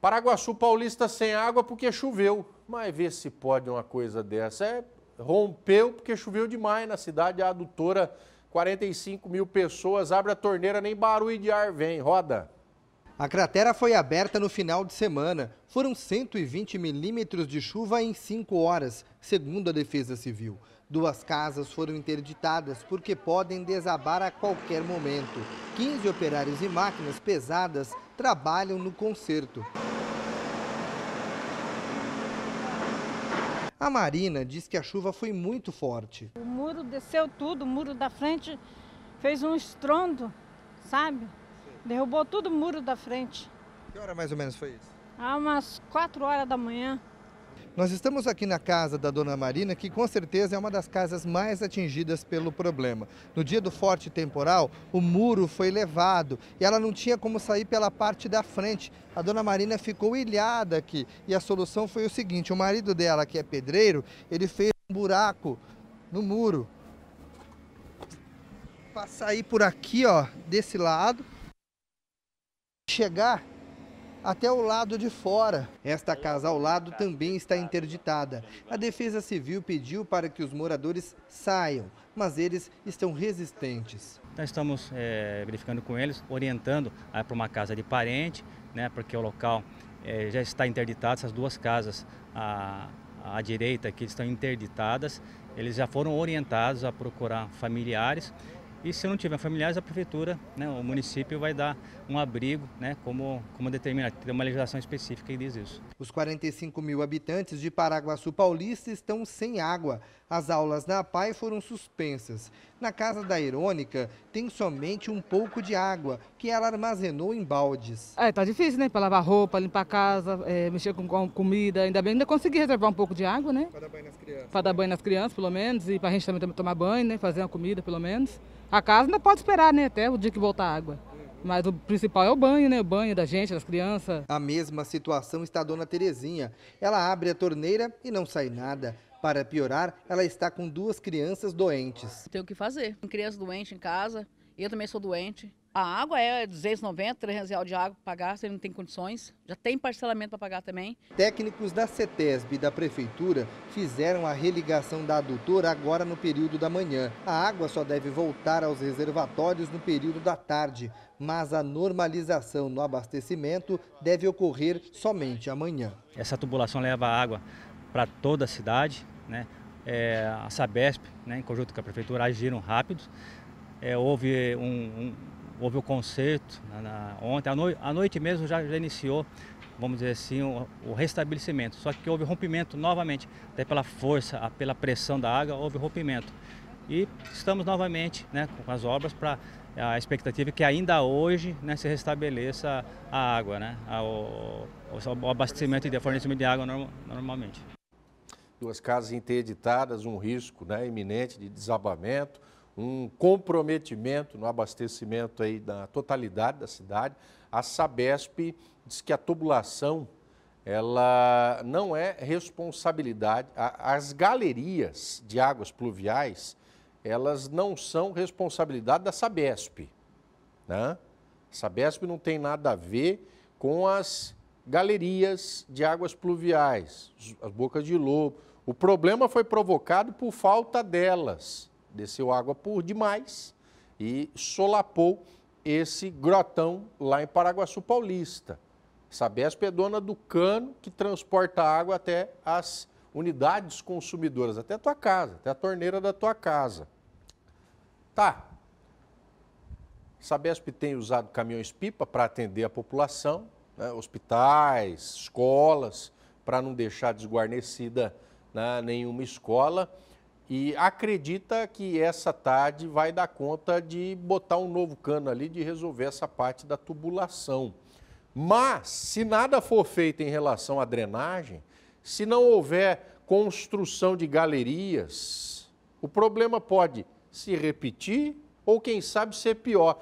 Paraguaçu Paulista sem água porque choveu. Mas vê se pode uma coisa dessa. É, rompeu porque choveu demais na cidade. A adutora, 45 mil pessoas, abre a torneira, nem barulho de ar vem. Roda. A cratera foi aberta no final de semana. Foram 120 milímetros de chuva em 5 horas, segundo a Defesa Civil. Duas casas foram interditadas porque podem desabar a qualquer momento. 15 operários e máquinas pesadas trabalham no conserto. A Marina diz que a chuva foi muito forte. O muro desceu tudo, o muro da frente fez um estrondo, sabe? Derrubou tudo o muro da frente. Que hora mais ou menos foi isso? Há umas 4 horas da manhã. Nós estamos aqui na casa da Dona Marina, que com certeza é uma das casas mais atingidas pelo problema. No dia do forte temporal, o muro foi levado e ela não tinha como sair pela parte da frente. A Dona Marina ficou ilhada aqui e a solução foi o seguinte, o marido dela, que é pedreiro, ele fez um buraco no muro. Para sair por aqui, ó, desse lado, chegar até o lado de fora. Esta casa ao lado também está interditada. A Defesa Civil pediu para que os moradores saiam, mas eles estão resistentes. Então estamos é, verificando com eles, orientando ah, para uma casa de parente, né, porque o local é, já está interditado, essas duas casas à, à direita aqui estão interditadas. Eles já foram orientados a procurar familiares e se não tiver familiares, a prefeitura, né, o município vai dar um abrigo, né, como, como determinado. Tem uma legislação específica que diz isso. Os 45 mil habitantes de Paraguaçu Paulista estão sem água. As aulas na PAI foram suspensas. Na casa da Irônica, tem somente um pouco de água, que ela armazenou em baldes. É, tá difícil, né? Para lavar roupa, limpar a casa, é, mexer com, com, comida. Ainda bem, ainda consegui reservar um pouco de água, né? Para dar banho nas crianças. Para dar banho nas crianças, pelo menos, e para a gente também tomar banho, né? Fazer uma comida, pelo menos. A casa ainda pode esperar, né? Até o dia que voltar a água. Mas o principal é o banho, né? O banho da gente, das crianças. A mesma situação está a dona Terezinha. Ela abre a torneira e não sai nada. Para piorar, ela está com duas crianças doentes. Tenho o que fazer. Criança doente em casa, eu também sou doente. A água é 290, 300 reais de água para pagar, se ele não tem condições. Já tem parcelamento para pagar também. Técnicos da CETESB e da Prefeitura fizeram a religação da adutora agora no período da manhã. A água só deve voltar aos reservatórios no período da tarde, mas a normalização no abastecimento deve ocorrer somente amanhã. Essa tubulação leva água para toda a cidade, né? É, a Sabesp, né, em conjunto com a Prefeitura, agiram rápido. É, houve um, um houve o concerto na, né, na, ontem, à, noite mesmo já, já iniciou, vamos dizer assim, o, o, restabelecimento. Só que houve rompimento novamente, até pela força, pela pressão da água, houve rompimento. E estamos novamente né, com as obras para a expectativa é que ainda hoje né, se restabeleça a água, né, o, o abastecimento e fornecimento de água norm, normalmente. Duas casas interditadas, um risco né, iminente de desabamento um comprometimento no abastecimento aí da totalidade da cidade. A Sabesp diz que a tubulação ela não é responsabilidade. As galerias de águas pluviais, elas não são responsabilidade da Sabesp. Né? A Sabesp não tem nada a ver com as galerias de águas pluviais, as bocas de lobo. O problema foi provocado por falta delas. Desceu água por demais e solapou esse grotão lá em Paraguaçu Paulista. Sabesp é dona do cano que transporta água até as unidades consumidoras, até a tua casa, até a torneira da tua casa. Tá. Sabesp tem usado caminhões-pipa para atender a população, né, hospitais, escolas, para não deixar desguarnecida né, nenhuma escola e acredita que essa tarde vai dar conta de botar um novo cano ali, de resolver essa parte da tubulação. Mas, se nada for feito em relação à drenagem, se não houver construção de galerias, o problema pode se repetir ou, quem sabe, ser pior.